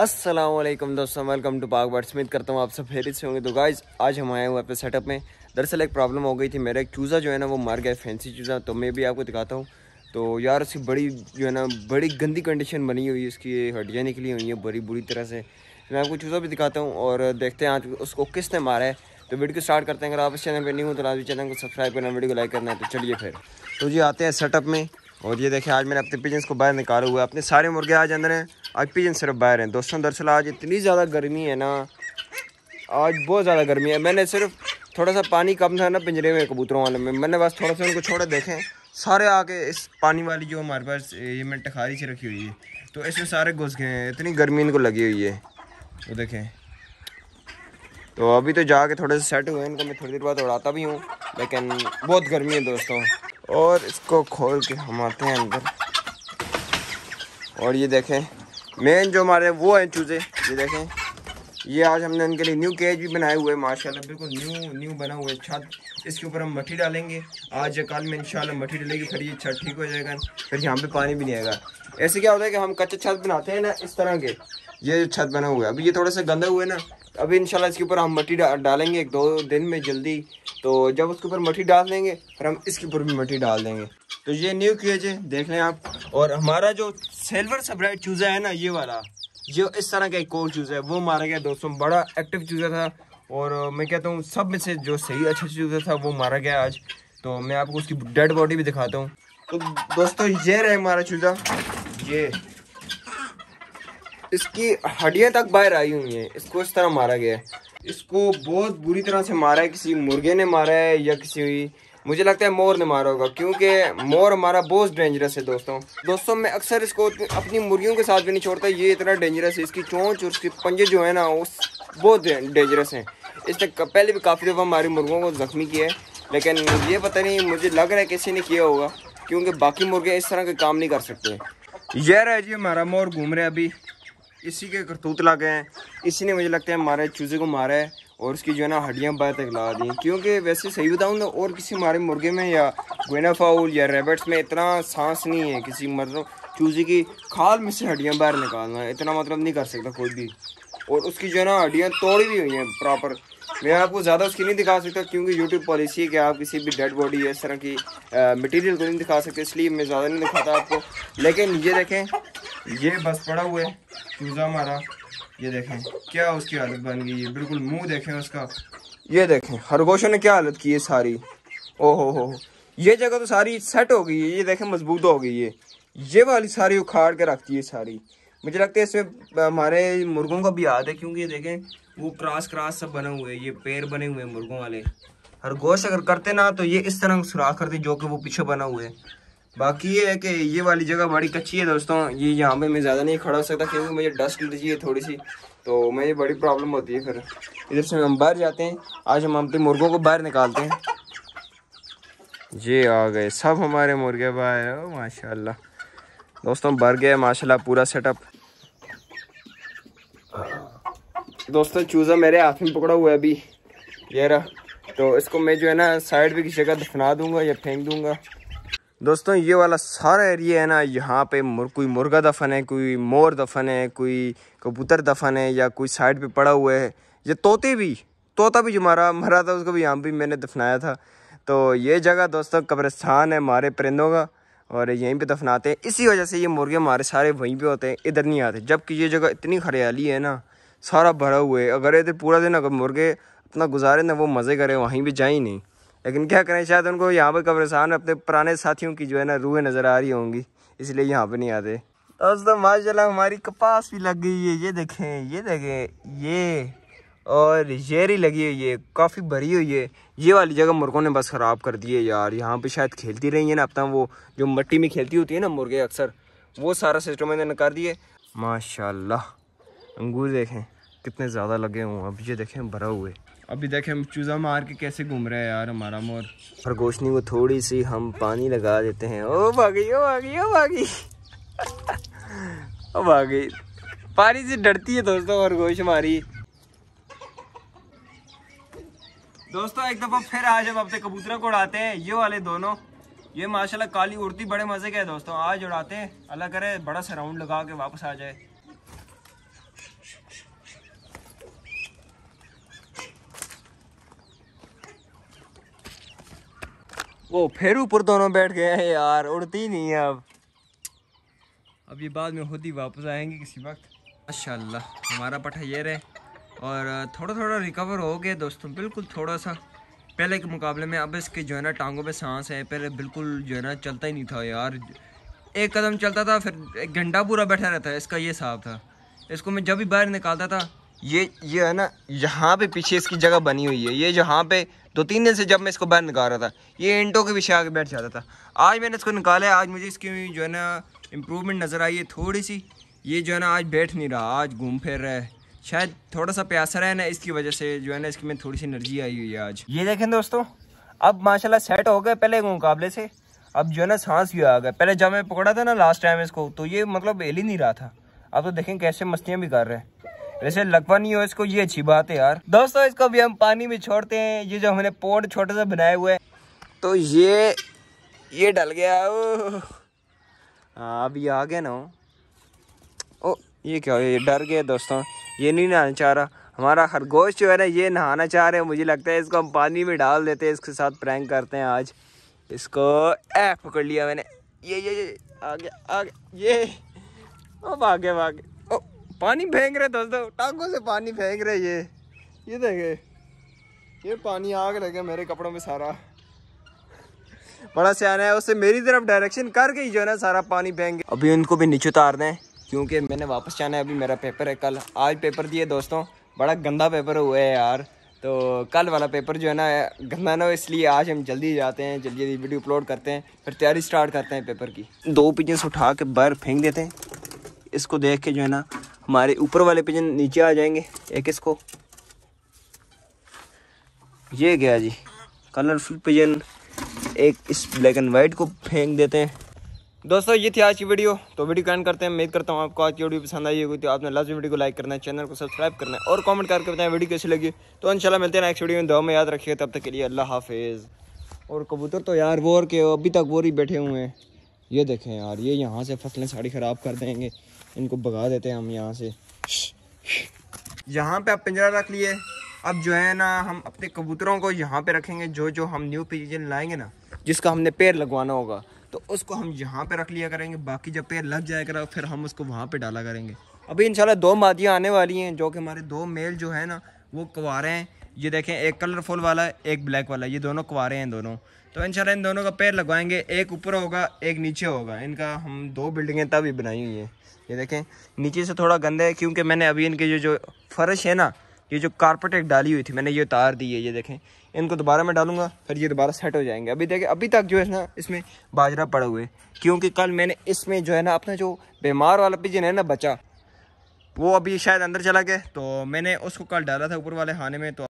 असलम दोस्तों welcome to पाक but उम्मीद करता हूँ आप सब फेरित से होंगे तो गाइज आज हम आए हुए अपने सेटअप में दरअसल एक प्रॉब्लम हो गई थी मेरा एक चूज़ा जो है ना वो मर गया फैंसी चूज़ा तो मैं भी आपको दिखाता हूँ तो यार उसकी बड़ी जो है ना बड़ी गंदी कंडीशन बनी हुई है उसकी हड्डियाँ निकली हुई हैं बड़ी बुरी तरह से मैं आपको चूज़ा भी दिखाता हूँ और देखते हैं आज उसको किसने मारा है तो वीडियो को स्टार्ट करते हैं अगर आप इस चैनल पर नहीं हो तो आज चैनल को सब्सक्राइब करना वीडियो को लाइक करना है तो चलिए फिर तो जी आते हैं सेटअप में और ये देखें आज मैंने अपने पिजन्स को बाहर निकाला हुआ है अपने सारे मुर्गे आज अंदर हैं आज पिजन सिर्फ बाहर हैं दोस्तों दरअसल आज इतनी ज़्यादा गर्मी है ना आज बहुत ज़्यादा गर्मी है मैंने सिर्फ थोड़ा सा पानी कम था ना पिंजरे में कबूतरों वाले में मैंने बस थोड़ा सा उनको छोड़ा देखें सारे आके इस पानी वाली जो हमारे पास ये मैंने टखारी से रखी हुई है तो इसमें सारे घुस गए हैं इतनी गर्मी इनको लगी हुई है वो देखें तो अभी तो जाके थोड़े से सेट हुए हैं इनको मैं थोड़ी देर बाद उड़ाता भी हूँ लेकिन बहुत गर्मी है दोस्तों और इसको खोल के हम आते हैं अंदर और ये देखें मेन जो हमारे वो हैं चूज़े ये देखें ये आज हमने उनके लिए न्यू केज भी बनाए हुए हैं माशाल्लाह बिल्कुल न्यू न्यू बना हुआ है छत इसके ऊपर हम मट्टी डालेंगे आज या कल में इंशाल्लाह मट्टी डलेगी फिर ये छत ठीक हो जाएगा फिर यहाँ पे पानी भी नहीं आएगा ऐसे क्या होता है कि हम कच्चे छत बनाते हैं ना इस तरह के ये छत बना हुआ है अभी ये थोड़ा सा गंदा हुआ है ना अभी इंशाल्लाह इसके ऊपर हम मट्टी डा, डालेंगे एक दो दिन में जल्दी तो जब उसके ऊपर मट्टी डाल देंगे फिर हम इसके ऊपर भी मट्टी डाल देंगे तो ये न्यू केज है देख लें आप और हमारा जो सिल्वर सब्राइट चूज़ा है ना ये वाला ये इस तरह का एक और चूज़ा है वो मारा गया दोस्तों बड़ा एक्टिव चूज़ा था और मैं कहता हूँ सब में से जो सही अच्छा चूज़ा था वो मारा गया आज तो मैं आपको उसकी डेड बॉडी भी दिखाता हूँ तो दोस्तों ये रहे हमारा चूज़ा ये इसकी हड्डियां तक बाहर आई हुई हैं इसको इस तरह मारा गया है इसको बहुत बुरी तरह से मारा है किसी मुर्गे ने मारा है या किसी मुझे लगता है मोर ने मारा होगा क्योंकि मोर हमारा बहुत डेंजरस है दोस्तों दोस्तों मैं अक्सर इसको अपनी मुर्गियों के साथ भी नहीं छोड़ता ये इतना डेंजरस है इसकी चोंच और उसके पंजे जो है ना उस बहुत डेंजरस हैं इसने पहले भी काफ़ी दफ़ा हमारी मुर्गों को ज़ख्मी किया है लेकिन ये पता नहीं मुझे लग रहा है किसी ने किया होगा क्योंकि बाकी मुर्गे इस तरह के काम नहीं कर सकते यह रहा जी हमारा मोर घूम रहे अभी इसी के करतूत गए हैं इसी ने मुझे लगता है मारे चूज़े को मारा है और उसकी जो है ना हड्डियाँ बाहर तक ला दी क्योंकि वैसे सही बताऊँ ना तो और किसी हमारे मुर्गे में या गोना फाउल या रेबट्स में इतना सांस नहीं है किसी मतलब चूज़े की खाल में से हड्डियाँ बाहर निकालना इतना मतलब नहीं कर सकता कोई भी और उसकी जो है ना हड्डियाँ तोड़ी भी हुई हैं प्रॉपर मैं आपको ज़्यादा उसकी नहीं दिखा सकता क्योंकि यूट्यूब पॉलिसी है कि आप किसी भी डेड बॉडी या इस तरह की मटेरियल को नहीं दिखा सकते इसलिए मैं ज़्यादा नहीं दिखाता आपको लेकिन ये देखें ये बस पड़ा हुआ है चूज़ा हमारा ये देखें क्या उसकी हालत बन गई है बिल्कुल मुंह देखें उसका ये देखें खरगोशों ने क्या हालत की है सारी ओहो हो ये जगह तो सारी सेट हो गई है ये देखें मजबूत हो गई है ये वाली सारी उखाड़ के रखती है सारी मुझे लगता है इसमें हमारे मुर्गों का भी याद है क्योंकि ये देखें वो क्रास क्रास सब बने हुए ये पैर बने हुए हैं मुर्गों वाले खरगोश अगर करते ना तो ये इस तरह सुराख करते जो कि वो पीछे बना हुआ है बाकी ये है कि ये वाली जगह बड़ी कच्ची है दोस्तों ये यहाँ पे मैं ज़्यादा नहीं खड़ा हो सकता क्योंकि मुझे डस्ट है थोड़ी सी तो मैं ये बड़ी प्रॉब्लम होती है फिर इधर से हम बाहर जाते हैं आज हम अपने मुर्गों को बाहर निकालते हैं ये आ गए सब हमारे मुर्गे बाहर माशा दोस्तों भर गया माशा पूरा सेटअप दोस्तों चूज़ा मेरे हाथ में पकड़ा हुआ है अभी ये रहा तो इसको मैं जो है ना साइड भी किसी जगह दफना दूंगा या फेंक दूंगा दोस्तों ये वाला सारा एरिया है ना यहाँ पे मुर, कोई मुर्गा दफन है कोई मोर दफन है कोई कबूतर दफन है या कोई साइड पे पड़ा हुआ है ये तोते भी तोता भी जो मारा मरा था उसको भी यहाँ भी मैंने दफनाया था तो ये जगह दोस्तों कब्रस्तान है हमारे परिंदों का और यहीं पे दफनाते हैं इसी वजह से ये मुर्गे हमारे सारे वहीं पे होते हैं इधर नहीं आते जबकि ये जगह इतनी हरियाली है ना सारा भरा हुआ है अगर इधर पूरा दिन अगर मुर्गे अपना गुजारे ना वो मज़े करें वहीं भी जाए नहीं लेकिन क्या करें शायद उनको यहाँ पर कब्रस्तान अपने पुराने साथियों की जो है ना रूहें नज़र आ रही होंगी इसलिए यहाँ पर नहीं आते दोस्तों माशाल्लाह हमारी कपास भी लग गई है ये देखें ये देखें ये और जेरी लगी हुई है काफ़ी भरी हुई है ये वाली जगह मुर्गों ने बस ख़राब कर दी है यार यहाँ पे शायद खेलती रही है ना अपना वो जो मट्टी में खेलती होती है ना मुर्गे अक्सर वो सारा सिस्टम इन्होंने कर दिए माशाल्लाह अंगूर देखें कितने ज़्यादा लगे हुए अब ये देखें भरा हुए अभी देखे हम चूज़ा मार के कैसे घूम रहे हैं यार हमारा मोर खरगोशनी को थोड़ी सी हम पानी लगा देते हैं ओ भागी ओ भागी ओ भागी ओ भागी पानी से डरती है दोस्तों खरगोश हमारी दोस्तों एक दफ़ा फिर आज हम अपने कबूतरा को उड़ाते हैं ये वाले दोनों ये माशाल्लाह काली उड़ती बड़े मज़े के है दोस्तों आज उड़ाते हैं अल्लाह करे बड़ा सा राउंड लगा के वापस आ जाए वो फिर ऊपर दोनों बैठ गए हैं यार उड़ती नहीं है अब अब ये बाद में खुद ही वापस आएंगे किसी वक्त अच्छा हमारा पठा ये रहे और थोड़ा थोड़ा रिकवर हो गया दोस्तों बिल्कुल थोड़ा सा पहले के मुकाबले में अब इसके जो है ना टांगों पे सांस है पहले बिल्कुल जो है ना चलता ही नहीं था यार एक कदम चलता था फिर एक घंटा पूरा बैठा रहता है इसका ये हिसाब था इसको मैं जब भी बाहर निकालता था ये ये है ना यहाँ पे पीछे इसकी जगह बनी हुई है ये जहाँ पे दो तीन दिन से जब मैं इसको बाहर निकाल रहा था ये इंटों के पीछे आके बैठ जाता था आज मैंने इसको निकाला है आज मुझे इसकी जो है ना इम्प्रूवमेंट नज़र आई है थोड़ी सी ये जो है ना आज बैठ नहीं रहा आज घूम फिर रहा है शायद थोड़ा सा प्यासा रहा है ना इसकी वजह से जो है ना इसकी में थोड़ी सी एनर्जी आई हुई है आज ये देखें दोस्तों अब माशाला सेट हो गए पहले मुकाबले से अब जो है ना सांस भी आ गया पहले जब मैं पकड़ा था ना लास्ट टाइम इसको तो ये मतलब हेल ही नहीं रहा था अब तो देखें कैसे मस्तियाँ भी कर रहे हैं वैसे लगवा नहीं हो इसको ये अच्छी बात है यार दोस्तों इसको भी हम पानी में छोड़ते हैं ये जो हमने पोड़ छोटे से बनाए हुए है तो ये ये डल गया हाँ अभी आ गया ना ओ ये क्या हो ये डर गए दोस्तों ये नहीं नहाना चाह रहा हमारा खरगोश जो है ना ये नहाना चाह रहे हैं मुझे लगता है इसको हम पानी में डाल देते हैं इसके साथ प्रैंक करते हैं आज इसको ऐ पकड़ लिया मैंने ये ये ये आ गया आ गया ये ओ भागे भागे पानी फेंक रहे दोस्तों टांगों से पानी फेंक रहे ये ये देखे ये पानी आग लगे मेरे कपड़ों में सारा बड़ा सियाना है उससे मेरी तरफ डायरेक्शन करके ही जो है ना सारा पानी फेंक अभी उनको भी नीचे उतार दें क्योंकि मैंने वापस जाना है अभी मेरा पेपर है कल आज पेपर दिए दोस्तों बड़ा गंदा पेपर हुआ है यार तो कल वाला पेपर जो है ना गंदा ना हो इसलिए आज हम जल्दी जाते हैं जल्दी जल्दी वीडियो अपलोड करते हैं फिर तैयारी स्टार्ट करते हैं पेपर की दो पीजेंस उठा के बाहर फेंक देते हैं इसको देख के जो है ना हमारे ऊपर वाले पिजन नीचे आ जाएंगे एक इसको ये गया जी कलरफुल पिजन एक इस ब्लैक एंड वाइट को फेंक देते हैं दोस्तों ये थी आज की वीडियो तो वीडियो कैंड करते हैं उम्मीद करता हूँ आपको आज की वीडियो पसंद आई होगी तो आपने लास्ट वीडियो को लाइक करना है चैनल को सब्सक्राइब करना है और कमेंट करके बताएं वीडियो कैसी लगी तो इंशाल्लाह मिलते हैं नेक्स्ट वीडियो में दो में याद रखिए तब तक के लिए अल्लाह हाफिज़ और कबूतर तो यार वो और के अभी तक वो ही बैठे हुए हैं ये देखें यार ये यहाँ से फसलें साड़ी ख़राब कर देंगे इनको भगा देते हैं हम यहाँ से यहाँ पे आप पिंजरा रख लिए अब जो है ना हम अपने कबूतरों को यहाँ पे रखेंगे जो जो हम न्यू पिजन लाएंगे ना जिसका हमने पेड़ लगवाना होगा तो उसको हम यहाँ पे रख लिया करेंगे बाकी जब पेड़ लग जाएगा फिर हम उसको वहाँ पे डाला करेंगे अभी इंशाल्लाह दो मादियाँ आने वाली हैं जो कि हमारे दो मेल जो है ना वो कुंवारे हैं ये देखें एक कलरफुल वाला एक ब्लैक वाला ये दोनों कुंवारे हैं दोनों तो इंशाल्लाह इन दोनों का पैर लगवाएंगे एक ऊपर होगा एक नीचे होगा इनका हम दो बिल्डिंगें तभी बनाई हुई हैं ये देखें नीचे से थोड़ा गंदा है क्योंकि मैंने अभी इनके जो जो फर्श है ना ये जो कारपेट एक डाली हुई थी मैंने ये उतार दी है ये देखें इनको दोबारा मैं डालूंगा फिर ये दोबारा सेट हो जाएंगे अभी देखें अभी तक जो है ना इसमें बाजरा पड़ा हुए क्योंकि कल मैंने इसमें जो है ना अपना जो बीमार वाला पिजन है ना बचा वो अभी शायद अंदर चला गया तो मैंने उसको कल डाला था ऊपर वाले खाने में तो